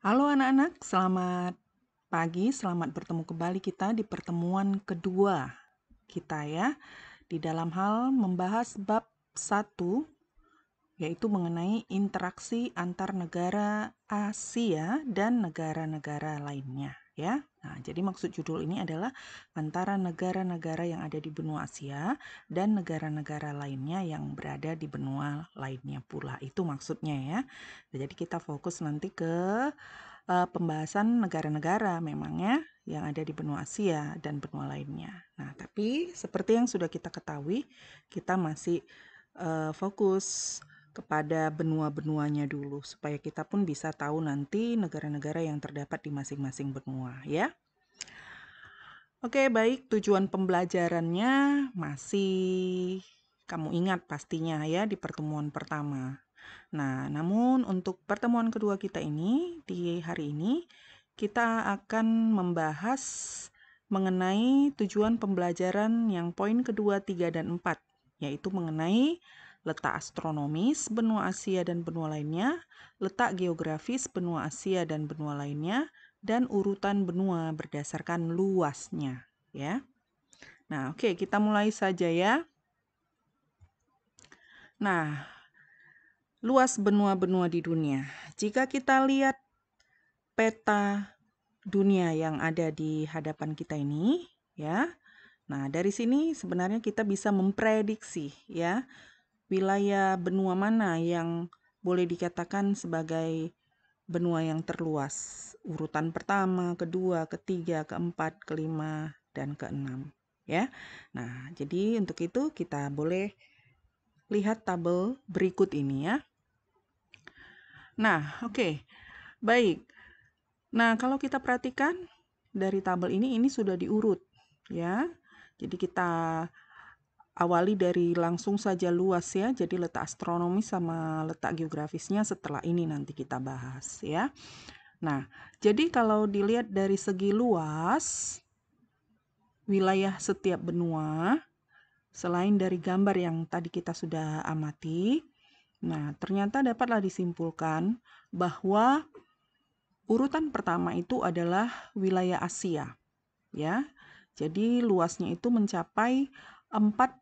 Halo anak-anak, selamat pagi, selamat bertemu kembali kita di pertemuan kedua kita ya. Di dalam hal membahas bab 1 yaitu mengenai interaksi antar negara Asia dan negara-negara lainnya ya. Nah, jadi maksud judul ini adalah antara negara-negara yang ada di benua Asia dan negara-negara lainnya yang berada di benua lainnya pula. Itu maksudnya ya. Nah, jadi kita fokus nanti ke uh, pembahasan negara-negara memangnya yang ada di benua Asia dan benua lainnya. Nah, tapi seperti yang sudah kita ketahui, kita masih uh, fokus kepada benua-benuanya dulu supaya kita pun bisa tahu nanti negara-negara yang terdapat di masing-masing benua ya. Oke, baik tujuan pembelajarannya masih kamu ingat pastinya ya di pertemuan pertama. Nah, namun untuk pertemuan kedua kita ini di hari ini kita akan membahas mengenai tujuan pembelajaran yang poin kedua, tiga, dan empat, yaitu mengenai letak astronomis benua Asia dan benua lainnya, letak geografis benua Asia dan benua lainnya, dan urutan benua berdasarkan luasnya, ya. Nah, oke, okay, kita mulai saja ya. Nah, luas benua-benua di dunia. Jika kita lihat peta dunia yang ada di hadapan kita ini, ya. Nah, dari sini sebenarnya kita bisa memprediksi ya wilayah benua mana yang boleh dikatakan sebagai benua yang terluas. Urutan pertama, kedua, ketiga, keempat, kelima, dan keenam. Ya, nah jadi untuk itu kita boleh lihat tabel berikut ini ya. Nah, oke, okay. baik. Nah, kalau kita perhatikan dari tabel ini, ini sudah diurut ya. Jadi kita awali dari langsung saja luas ya. Jadi letak astronomi sama letak geografisnya setelah ini nanti kita bahas ya. Nah, jadi kalau dilihat dari segi luas wilayah setiap benua selain dari gambar yang tadi kita sudah amati, nah ternyata dapatlah disimpulkan bahwa urutan pertama itu adalah wilayah Asia ya. Jadi luasnya itu mencapai 43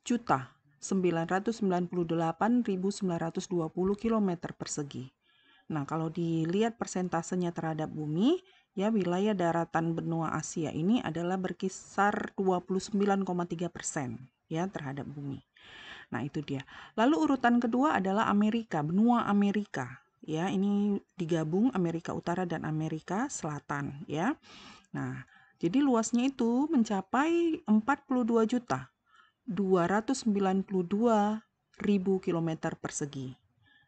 juta 998.920 km persegi. Nah, kalau dilihat persentasenya terhadap bumi, ya wilayah daratan benua Asia ini adalah berkisar 29,3 persen ya terhadap bumi. Nah, itu dia. Lalu urutan kedua adalah Amerika, benua Amerika. Ya, ini digabung Amerika Utara dan Amerika Selatan, ya. Nah, jadi luasnya itu mencapai 42 juta 292 kilometer persegi.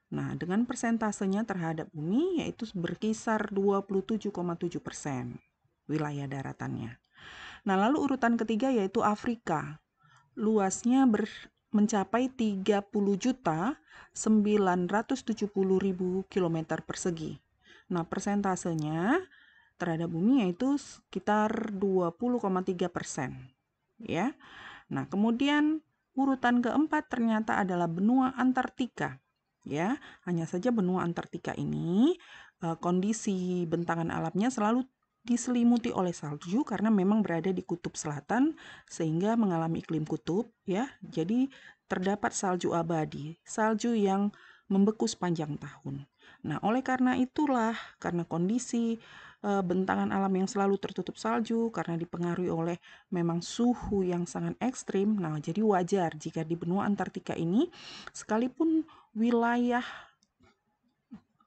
Nah, dengan persentasenya terhadap bumi yaitu berkisar 27,7 persen wilayah daratannya. Nah, lalu urutan ketiga yaitu Afrika. Luasnya ber, mencapai 30 juta 970 kilometer persegi. Nah, persentasenya terhadap bumi yaitu sekitar 20,3 persen. Ya. Nah, kemudian urutan keempat ternyata adalah benua Antartika. Ya, hanya saja benua Antartika ini eh, kondisi bentangan alamnya selalu diselimuti oleh salju karena memang berada di kutub selatan sehingga mengalami iklim kutub ya. Jadi terdapat salju abadi, salju yang membeku sepanjang tahun. Nah, oleh karena itulah karena kondisi Eh, bentangan alam yang selalu tertutup salju karena dipengaruhi oleh memang suhu yang sangat ekstrim. Nah, jadi wajar jika di benua Antartika ini sekalipun wilayah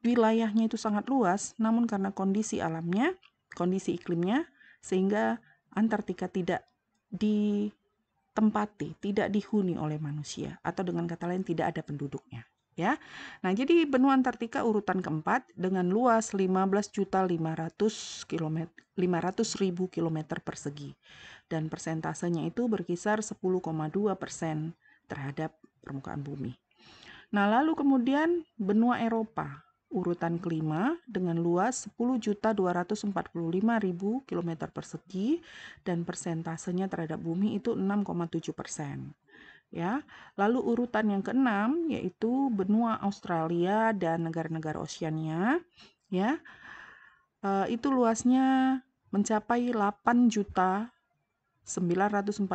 wilayahnya itu sangat luas, namun karena kondisi alamnya, kondisi iklimnya, sehingga Antartika tidak ditempati, tidak dihuni oleh manusia, atau dengan kata lain tidak ada penduduknya ya. Nah, jadi benua Antartika urutan keempat dengan luas 15.500 km 500.000 km persegi dan persentasenya itu berkisar 10,2% terhadap permukaan bumi. Nah, lalu kemudian benua Eropa urutan kelima dengan luas 10.245.000 km persegi dan persentasenya terhadap bumi itu 6,7 persen ya. Lalu urutan yang keenam yaitu benua Australia dan negara-negara Oceania, ya. E, itu luasnya mencapai 8 juta 945.000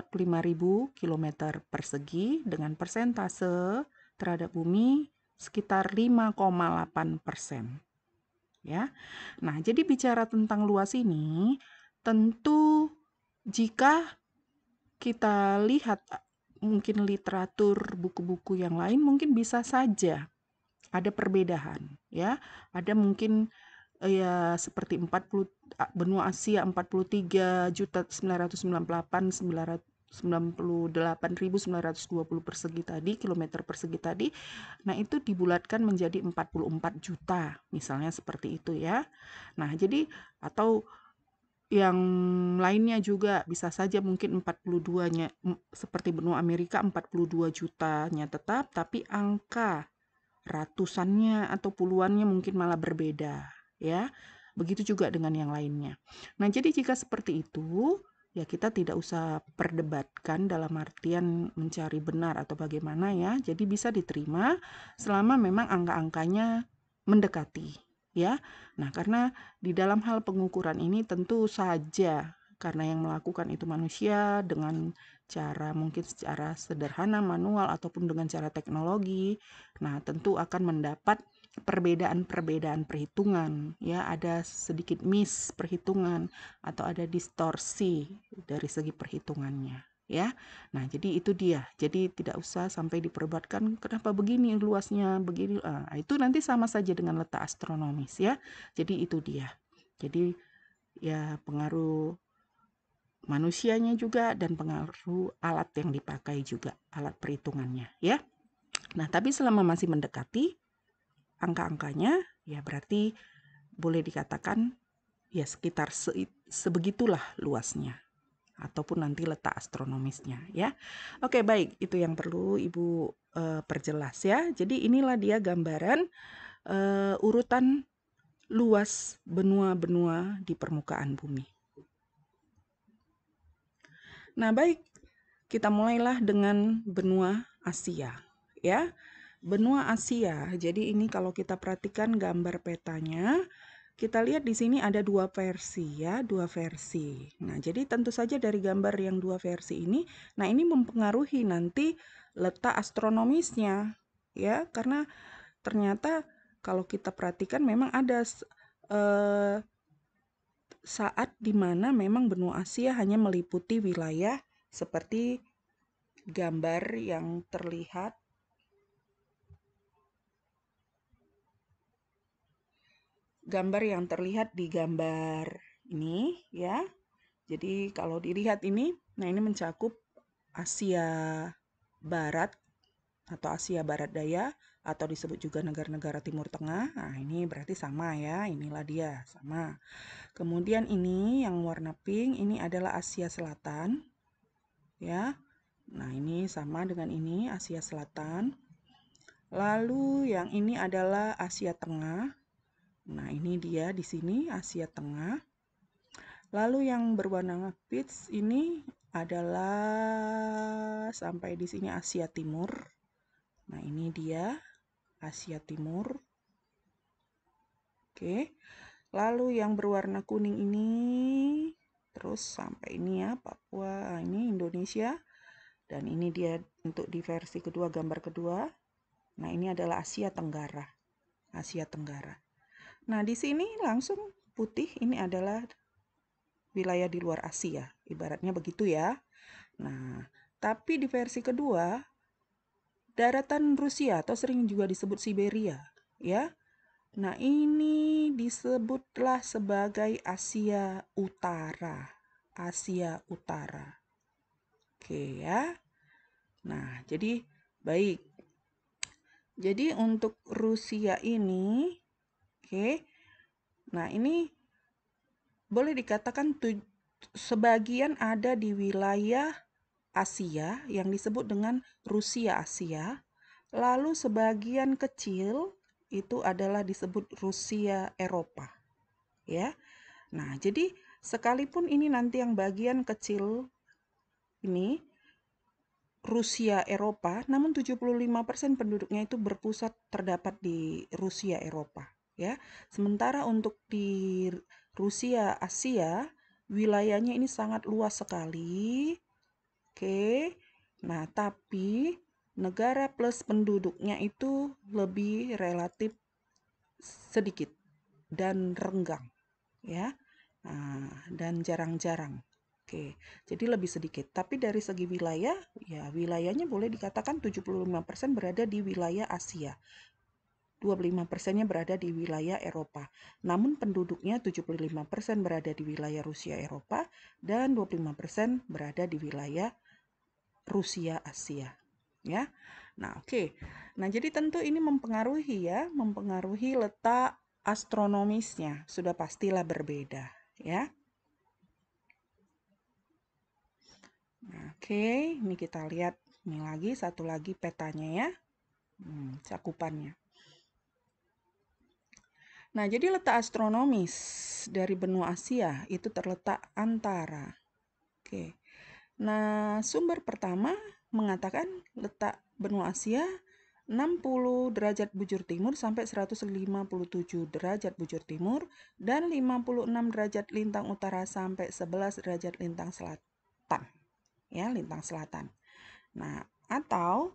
km persegi dengan persentase terhadap bumi sekitar 5,8 persen. Ya, nah jadi bicara tentang luas ini, tentu jika kita lihat mungkin literatur, buku-buku yang lain mungkin bisa saja ada perbedaan ya. Ada mungkin eh, ya seperti 40 benua Asia 43 juta 998 98.920 persegi tadi, kilometer persegi tadi. Nah, itu dibulatkan menjadi 44 juta, misalnya seperti itu ya. Nah, jadi atau yang lainnya juga bisa saja mungkin 42-nya seperti benua Amerika 42 juta-nya tetap tapi angka ratusannya atau puluhannya mungkin malah berbeda ya. Begitu juga dengan yang lainnya. Nah, jadi jika seperti itu ya kita tidak usah perdebatkan dalam artian mencari benar atau bagaimana ya. Jadi bisa diterima selama memang angka-angkanya mendekati ya. Nah, karena di dalam hal pengukuran ini tentu saja karena yang melakukan itu manusia dengan cara mungkin secara sederhana manual ataupun dengan cara teknologi. Nah, tentu akan mendapat perbedaan-perbedaan perhitungan ya ada sedikit miss perhitungan atau ada distorsi dari segi perhitungannya ya. Nah, jadi itu dia. Jadi tidak usah sampai diperdebatkan kenapa begini luasnya, begini. Nah, itu nanti sama saja dengan letak astronomis ya. Jadi itu dia. Jadi ya pengaruh manusianya juga dan pengaruh alat yang dipakai juga, alat perhitungannya ya. Nah, tapi selama masih mendekati angka-angkanya ya berarti boleh dikatakan ya sekitar se sebegitulah luasnya ataupun nanti letak astronomisnya ya. Oke, baik, itu yang perlu Ibu uh, perjelas ya. Jadi inilah dia gambaran uh, urutan luas benua-benua di permukaan bumi. Nah, baik, kita mulailah dengan benua Asia ya. Benua Asia. Jadi ini kalau kita perhatikan gambar petanya, kita lihat di sini ada dua versi ya, dua versi. Nah, jadi tentu saja dari gambar yang dua versi ini, nah ini mempengaruhi nanti letak astronomisnya ya, karena ternyata kalau kita perhatikan memang ada eh, saat di mana memang benua Asia hanya meliputi wilayah seperti gambar yang terlihat gambar yang terlihat di gambar ini ya. Jadi kalau dilihat ini, nah ini mencakup Asia Barat atau Asia Barat Daya atau disebut juga negara-negara Timur Tengah. Nah, ini berarti sama ya, inilah dia, sama. Kemudian ini yang warna pink ini adalah Asia Selatan. Ya. Nah, ini sama dengan ini Asia Selatan. Lalu yang ini adalah Asia Tengah Nah, ini dia di sini Asia Tengah. Lalu yang berwarna peach ini adalah sampai di sini Asia Timur. Nah, ini dia Asia Timur. Oke. Lalu yang berwarna kuning ini terus sampai ini ya Papua, nah, ini Indonesia. Dan ini dia untuk di versi kedua gambar kedua. Nah, ini adalah Asia Tenggara. Asia Tenggara. Nah, di sini langsung putih ini adalah wilayah di luar Asia, ibaratnya begitu ya. Nah, tapi di versi kedua daratan Rusia atau sering juga disebut Siberia, ya. Nah, ini disebutlah sebagai Asia Utara. Asia Utara. Oke ya. Nah, jadi baik. Jadi untuk Rusia ini Oke. Nah, ini boleh dikatakan sebagian ada di wilayah Asia yang disebut dengan Rusia Asia. Lalu sebagian kecil itu adalah disebut Rusia Eropa. Ya. Nah, jadi sekalipun ini nanti yang bagian kecil ini Rusia Eropa, namun 75% penduduknya itu berpusat terdapat di Rusia Eropa ya. Sementara untuk di Rusia Asia wilayahnya ini sangat luas sekali. Oke. Nah, tapi negara plus penduduknya itu lebih relatif sedikit dan renggang, ya. Nah, dan jarang-jarang. Oke, jadi lebih sedikit. Tapi dari segi wilayah, ya wilayahnya boleh dikatakan 75% berada di wilayah Asia. 25 persennya berada di wilayah Eropa. Namun penduduknya 75 persen berada di wilayah Rusia Eropa dan 25 persen berada di wilayah Rusia Asia. Ya, nah oke. Okay. Nah jadi tentu ini mempengaruhi ya, mempengaruhi letak astronomisnya sudah pastilah berbeda ya. Nah, oke, okay. ini kita lihat ini lagi satu lagi petanya ya, hmm, cakupannya. Nah, jadi letak astronomis dari benua Asia itu terletak antara. Oke. Nah, sumber pertama mengatakan letak benua Asia 60 derajat bujur timur sampai 157 derajat bujur timur dan 56 derajat lintang utara sampai 11 derajat lintang selatan. Ya, lintang selatan. Nah, atau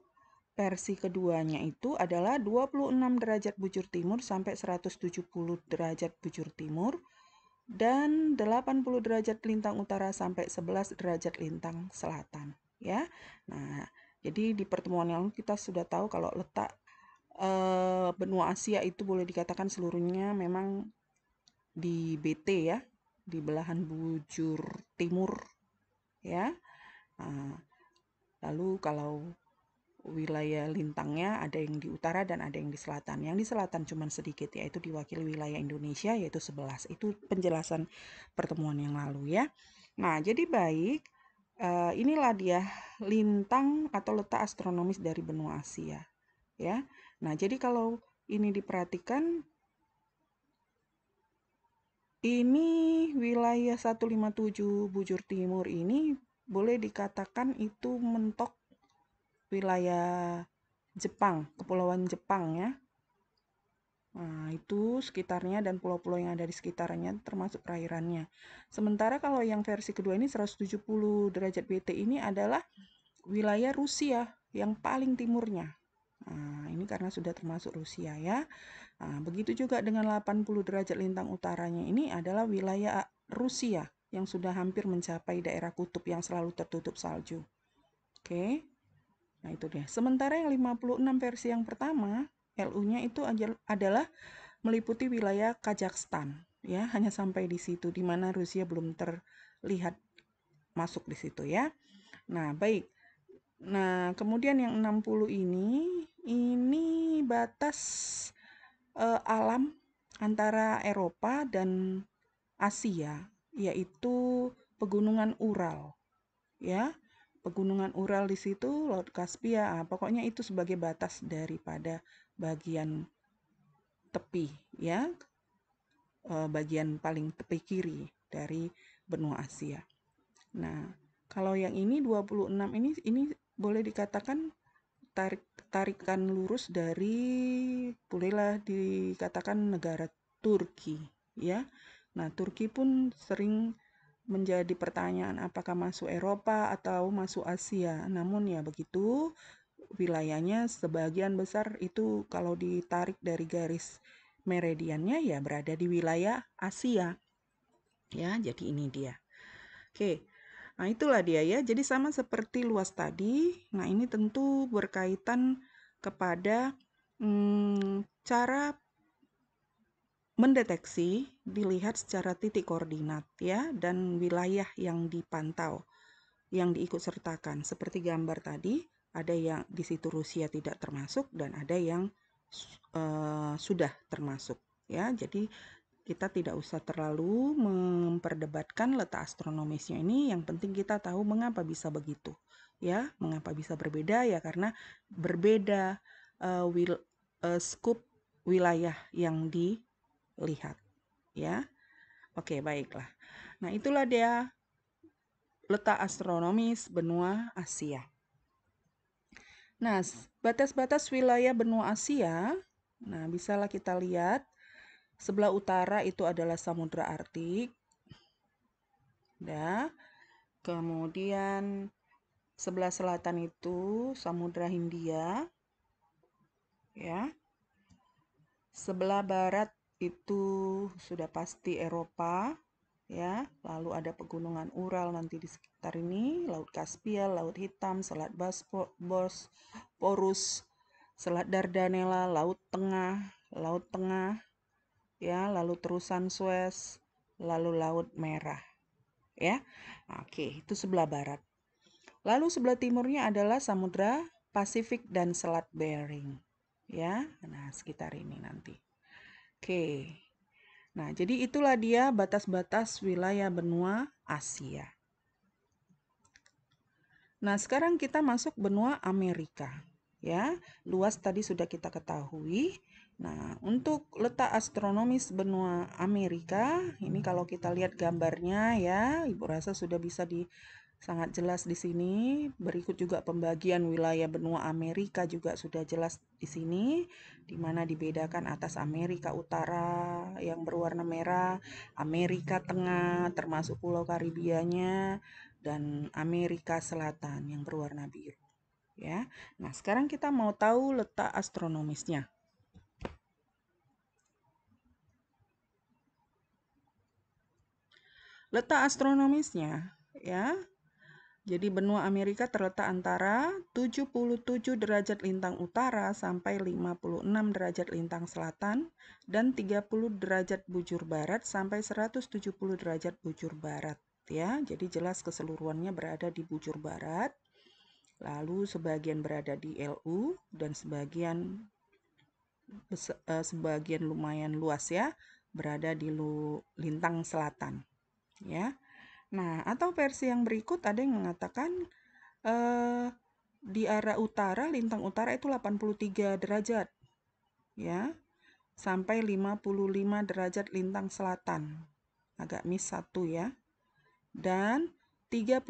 versi keduanya itu adalah 26 derajat bujur timur sampai 170 derajat bujur timur dan 80 derajat lintang utara sampai 11 derajat lintang selatan ya. Nah, jadi di pertemuan yang lalu kita sudah tahu kalau letak e, benua Asia itu boleh dikatakan seluruhnya memang di BT ya, di belahan bujur timur ya. Nah, lalu kalau wilayah lintangnya ada yang di utara dan ada yang di selatan. Yang di selatan cuma sedikit yaitu diwakili wilayah Indonesia yaitu 11. Itu penjelasan pertemuan yang lalu ya. Nah, jadi baik eh, inilah dia lintang atau letak astronomis dari benua Asia ya. Nah, jadi kalau ini diperhatikan ini wilayah 157 bujur timur ini boleh dikatakan itu mentok wilayah Jepang, kepulauan Jepang ya. Nah, itu sekitarnya dan pulau-pulau yang ada di sekitarnya termasuk perairannya. Sementara kalau yang versi kedua ini 170 derajat BT ini adalah wilayah Rusia yang paling timurnya. Nah, ini karena sudah termasuk Rusia ya. Nah, begitu juga dengan 80 derajat lintang utaranya ini adalah wilayah Rusia yang sudah hampir mencapai daerah kutub yang selalu tertutup salju. Oke. Okay. Nah, itu dia. Sementara yang 56 versi yang pertama, LU-nya itu adalah meliputi wilayah Kazakhstan, ya, hanya sampai di situ di mana Rusia belum terlihat masuk di situ ya. Nah, baik. Nah, kemudian yang 60 ini ini batas uh, alam antara Eropa dan Asia, yaitu pegunungan Ural. Ya pegunungan Ural di situ, Laut Kaspia, nah, pokoknya itu sebagai batas daripada bagian tepi ya, eh, bagian paling tepi kiri dari benua Asia. Nah, kalau yang ini 26 ini ini boleh dikatakan tarik tarikan lurus dari bolehlah dikatakan negara Turki ya. Nah, Turki pun sering menjadi pertanyaan apakah masuk Eropa atau masuk Asia. Namun ya begitu wilayahnya sebagian besar itu kalau ditarik dari garis meridiannya ya berada di wilayah Asia. Ya, jadi ini dia. Oke. Nah, itulah dia ya. Jadi sama seperti luas tadi. Nah, ini tentu berkaitan kepada hmm, cara Mendeteksi dilihat secara titik koordinat ya dan wilayah yang dipantau yang diikut sertakan seperti gambar tadi ada yang di situ Rusia tidak termasuk dan ada yang uh, sudah termasuk ya. Jadi kita tidak usah terlalu memperdebatkan letak astronomisnya ini yang penting kita tahu mengapa bisa begitu ya mengapa bisa berbeda ya karena berbeda uh, wil, uh, skup wilayah yang di lihat ya oke baiklah nah itulah dia letak astronomis benua Asia nah batas-batas wilayah benua Asia nah bisalah kita lihat sebelah utara itu adalah samudra Arktik ya kemudian sebelah selatan itu samudra Hindia ya sebelah barat itu sudah pasti Eropa ya lalu ada pegunungan Ural nanti di sekitar ini Laut Kaspia Laut Hitam Selat Bosporus Porus Selat Dardanella Laut Tengah Laut Tengah ya lalu terusan Suez lalu Laut Merah ya oke itu sebelah barat lalu sebelah timurnya adalah Samudra Pasifik dan Selat Bering ya nah sekitar ini nanti Oke. Nah, jadi itulah dia batas-batas wilayah benua Asia. Nah, sekarang kita masuk benua Amerika. Ya, luas tadi sudah kita ketahui. Nah, untuk letak astronomis benua Amerika, ini kalau kita lihat gambarnya ya, Ibu rasa sudah bisa di sangat jelas di sini. Berikut juga pembagian wilayah benua Amerika juga sudah jelas di sini, di mana dibedakan atas Amerika Utara yang berwarna merah, Amerika Tengah termasuk Pulau Karibianya, dan Amerika Selatan yang berwarna biru. Ya, nah sekarang kita mau tahu letak astronomisnya. Letak astronomisnya ya jadi benua Amerika terletak antara 77 derajat lintang utara sampai 56 derajat lintang selatan dan 30 derajat bujur barat sampai 170 derajat bujur barat ya. Jadi jelas keseluruhannya berada di bujur barat. Lalu sebagian berada di LU dan sebagian eh, sebagian lumayan luas ya berada di lintang selatan ya. Nah, atau versi yang berikut ada yang mengatakan eh, di arah utara, lintang utara itu 83 derajat. Ya. Sampai 55 derajat lintang selatan. Agak miss satu ya. Dan 35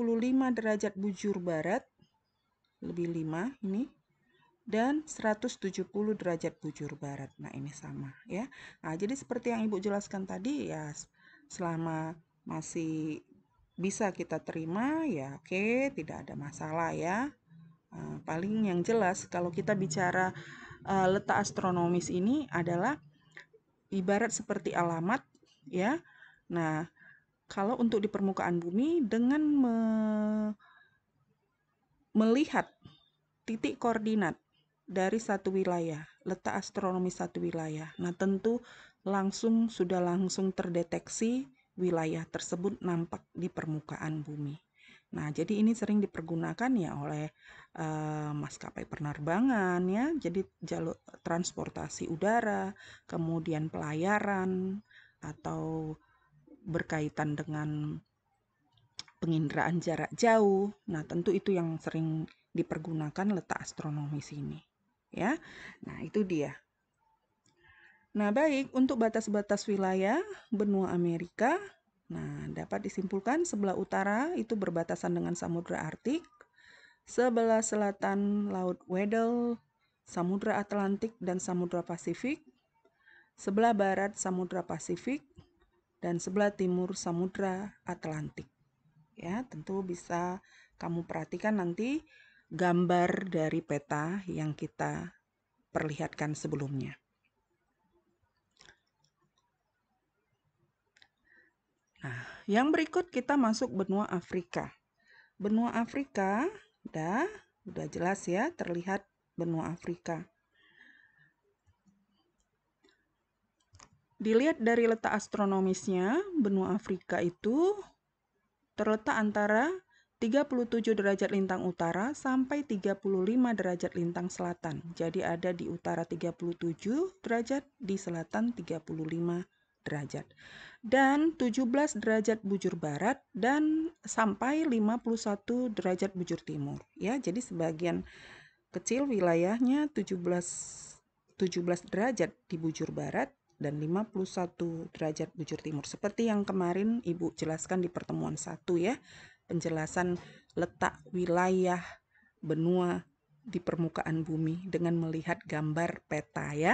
derajat bujur barat lebih 5 ini dan 170 derajat bujur barat. Nah, ini sama ya. Nah, jadi seperti yang Ibu jelaskan tadi ya selama masih bisa kita terima ya oke okay, tidak ada masalah ya uh, paling yang jelas kalau kita bicara uh, letak astronomis ini adalah ibarat seperti alamat ya nah kalau untuk di permukaan bumi dengan me melihat titik koordinat dari satu wilayah letak astronomis satu wilayah nah tentu langsung sudah langsung terdeteksi wilayah tersebut nampak di permukaan bumi. Nah, jadi ini sering dipergunakan ya oleh uh, maskapai penerbangan ya. Jadi jalur transportasi udara, kemudian pelayaran atau berkaitan dengan penginderaan jarak jauh. Nah, tentu itu yang sering dipergunakan letak astronomis ini. ya. Nah, itu dia Nah, baik, untuk batas-batas wilayah benua Amerika, nah dapat disimpulkan sebelah utara itu berbatasan dengan Samudra Arktik, sebelah selatan Laut Weddell, Samudra Atlantik dan Samudra Pasifik, sebelah barat Samudra Pasifik, dan sebelah timur Samudra Atlantik. Ya, tentu bisa kamu perhatikan nanti gambar dari peta yang kita perlihatkan sebelumnya. Nah, yang berikut kita masuk benua Afrika. Benua Afrika, dah, udah jelas ya, terlihat benua Afrika. Dilihat dari letak astronomisnya, benua Afrika itu terletak antara 37 derajat lintang utara sampai 35 derajat lintang selatan. Jadi ada di utara 37 derajat, di selatan 35 derajat dan 17 derajat bujur barat dan sampai 51 derajat bujur timur ya jadi sebagian kecil wilayahnya 17 17 derajat di bujur barat dan 51 derajat bujur timur seperti yang kemarin Ibu jelaskan di pertemuan satu ya penjelasan letak wilayah benua di permukaan bumi dengan melihat gambar peta ya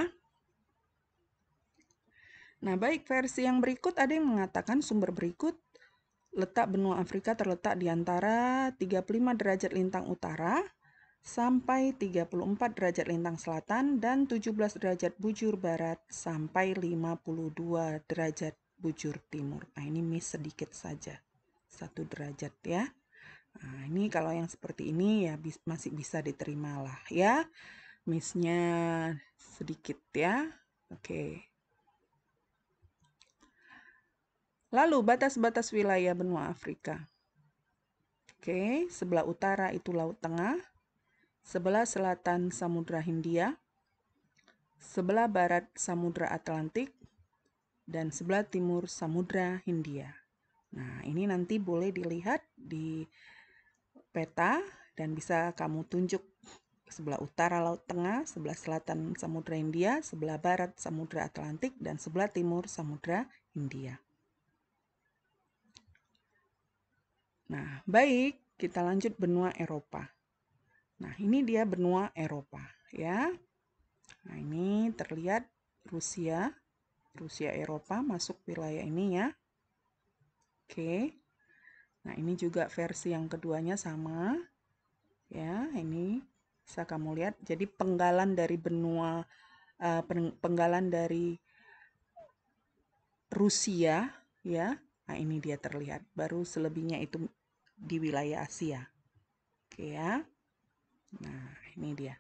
Nah, baik versi yang berikut ada yang mengatakan sumber berikut letak benua Afrika terletak di antara 35 derajat lintang utara sampai 34 derajat lintang selatan dan 17 derajat bujur barat sampai 52 derajat bujur timur. Nah, ini miss sedikit saja. satu derajat ya. Nah, ini kalau yang seperti ini ya bis masih bisa diterima lah ya. Missnya sedikit ya. Oke. Okay. Lalu batas-batas wilayah benua Afrika. Oke, sebelah utara itu Laut Tengah, sebelah selatan Samudra Hindia, sebelah barat Samudra Atlantik, dan sebelah timur Samudra Hindia. Nah, ini nanti boleh dilihat di peta dan bisa kamu tunjuk sebelah utara Laut Tengah, sebelah selatan Samudra Hindia, sebelah barat Samudra Atlantik, dan sebelah timur Samudra Hindia. Nah, baik, kita lanjut benua Eropa. Nah, ini dia benua Eropa, ya. Nah, ini terlihat Rusia, Rusia Eropa masuk wilayah ini ya. Oke. Nah, ini juga versi yang keduanya sama. Ya, ini bisa kamu lihat. Jadi penggalan dari benua eh, penggalan dari Rusia ya. Nah, ini dia terlihat. Baru selebihnya itu di wilayah Asia. Oke ya. Nah, ini dia.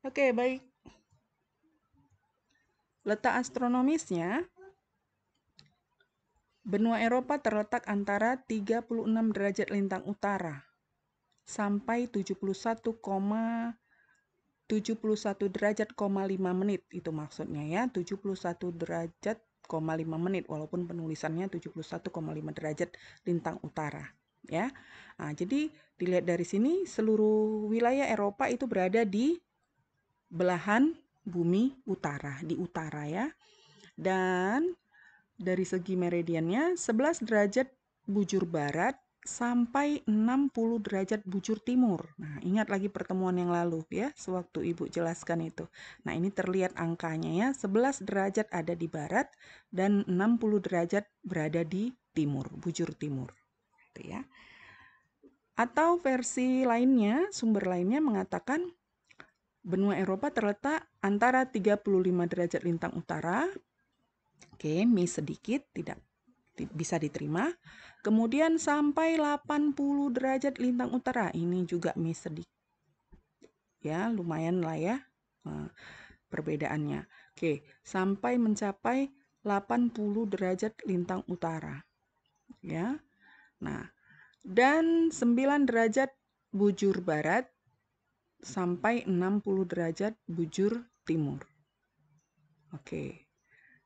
Oke, baik. Letak astronomisnya Benua Eropa terletak antara 36 derajat lintang utara sampai 71,71 derajat, 5 menit itu maksudnya ya, 71 derajat, menit walaupun penulisannya 71,5 derajat lintang utara ya. Nah, jadi dilihat dari sini seluruh wilayah Eropa itu berada di belahan bumi utara, di utara ya. Dan dari segi meridiannya 11 derajat bujur barat sampai 60 derajat bujur timur. Nah, ingat lagi pertemuan yang lalu ya, sewaktu Ibu jelaskan itu. Nah, ini terlihat angkanya ya, 11 derajat ada di barat dan 60 derajat berada di timur, bujur timur. Gitu ya. Atau versi lainnya, sumber lainnya mengatakan benua Eropa terletak antara 35 derajat lintang utara, oke, okay, mis sedikit, tidak bisa diterima. Kemudian sampai 80 derajat lintang utara, ini juga mis sedikit. Ya, lumayan lah ya eh, perbedaannya. Oke, okay, sampai mencapai 80 derajat lintang utara. Ya. Nah, dan 9 derajat bujur barat sampai 60 derajat bujur timur. Oke.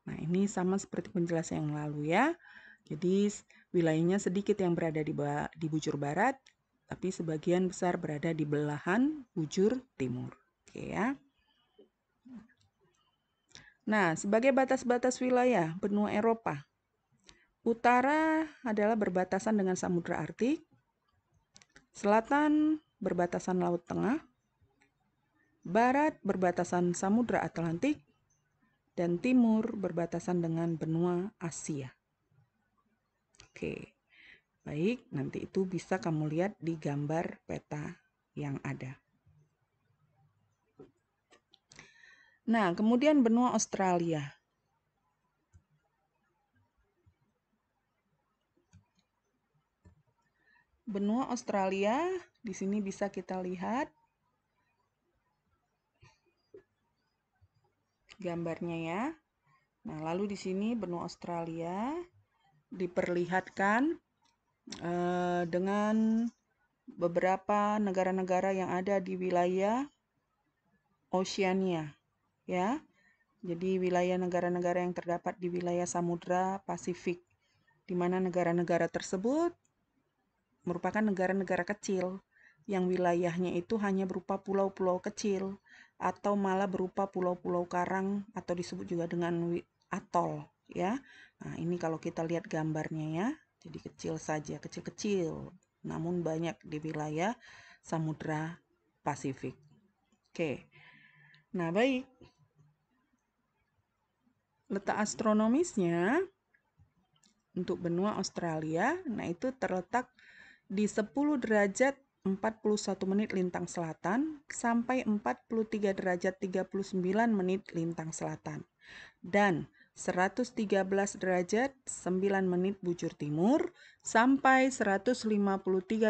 Nah, ini sama seperti penjelasan yang lalu ya. Jadi wilayahnya sedikit yang berada di, di bujur barat, tapi sebagian besar berada di belahan bujur timur. Oke ya. Nah, sebagai batas-batas wilayah benua Eropa, Utara adalah berbatasan dengan Samudra Artik, selatan berbatasan Laut Tengah, barat berbatasan Samudra Atlantik, dan timur berbatasan dengan benua Asia. Oke, baik. Nanti itu bisa kamu lihat di gambar peta yang ada. Nah, kemudian benua Australia. benua Australia di sini bisa kita lihat gambarnya ya. Nah, lalu di sini benua Australia diperlihatkan eh, dengan beberapa negara-negara yang ada di wilayah Oceania ya. Jadi wilayah negara-negara yang terdapat di wilayah samudra Pasifik di mana negara-negara tersebut merupakan negara-negara kecil yang wilayahnya itu hanya berupa pulau-pulau kecil atau malah berupa pulau-pulau karang atau disebut juga dengan atol ya. Nah, ini kalau kita lihat gambarnya ya. Jadi kecil saja, kecil-kecil namun banyak di wilayah samudra Pasifik. Oke. Nah, baik. Letak astronomisnya untuk benua Australia, nah itu terletak di 10 derajat 41 menit lintang selatan sampai 43 derajat 39 menit lintang selatan dan 113 derajat 9 menit bujur timur sampai 153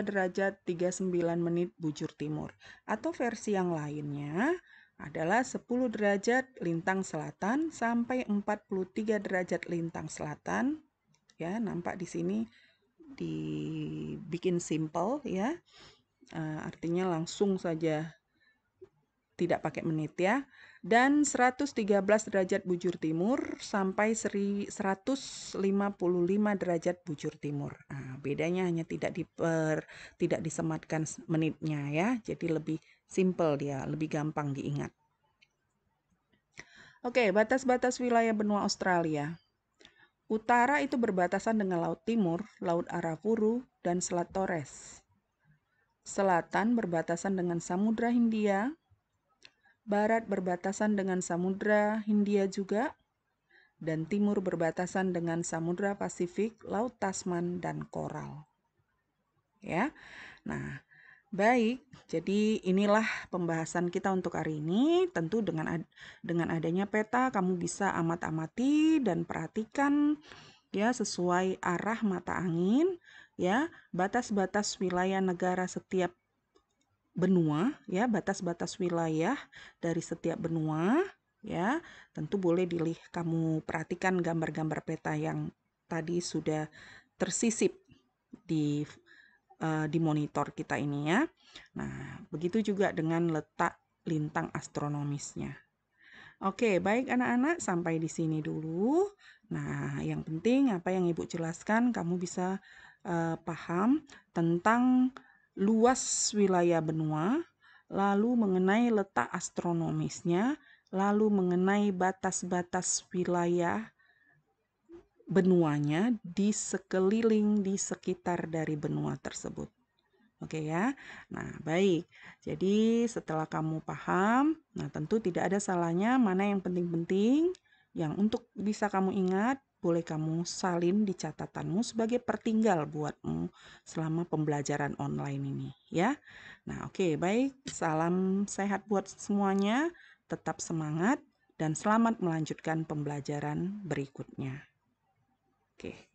derajat 39 menit bujur timur atau versi yang lainnya adalah 10 derajat lintang selatan sampai 43 derajat lintang selatan ya nampak di sini dibikin simple ya uh, artinya langsung saja tidak pakai menit ya dan 113 derajat bujur timur sampai 155 derajat bujur timur nah, bedanya hanya tidak diper tidak disematkan menitnya ya jadi lebih simple dia lebih gampang diingat Oke, batas-batas wilayah benua Australia. Utara itu berbatasan dengan Laut Timur, Laut Arafuru, dan Selat Torres. Selatan berbatasan dengan Samudra Hindia. Barat berbatasan dengan Samudra Hindia juga. Dan timur berbatasan dengan Samudra Pasifik, Laut Tasman, dan Koral. Ya. Nah, Baik, jadi inilah pembahasan kita untuk hari ini. Tentu dengan ad dengan adanya peta kamu bisa amat-amati dan perhatikan ya sesuai arah mata angin ya, batas-batas wilayah negara setiap benua ya, batas-batas wilayah dari setiap benua ya. Tentu boleh dilih kamu perhatikan gambar-gambar peta yang tadi sudah tersisip di Eh, di monitor kita ini ya. Nah, begitu juga dengan letak lintang astronomisnya. Oke, baik anak-anak, sampai di sini dulu. Nah, yang penting apa yang Ibu jelaskan, kamu bisa uh, paham tentang luas wilayah benua, lalu mengenai letak astronomisnya, lalu mengenai batas-batas wilayah benuanya di sekeliling di sekitar dari benua tersebut. Oke ya. Nah, baik. Jadi setelah kamu paham, nah tentu tidak ada salahnya mana yang penting-penting yang untuk bisa kamu ingat, boleh kamu salin di catatanmu sebagai pertinggal buatmu selama pembelajaran online ini ya. Nah, oke, okay, baik. Salam sehat buat semuanya. Tetap semangat dan selamat melanjutkan pembelajaran berikutnya. Okay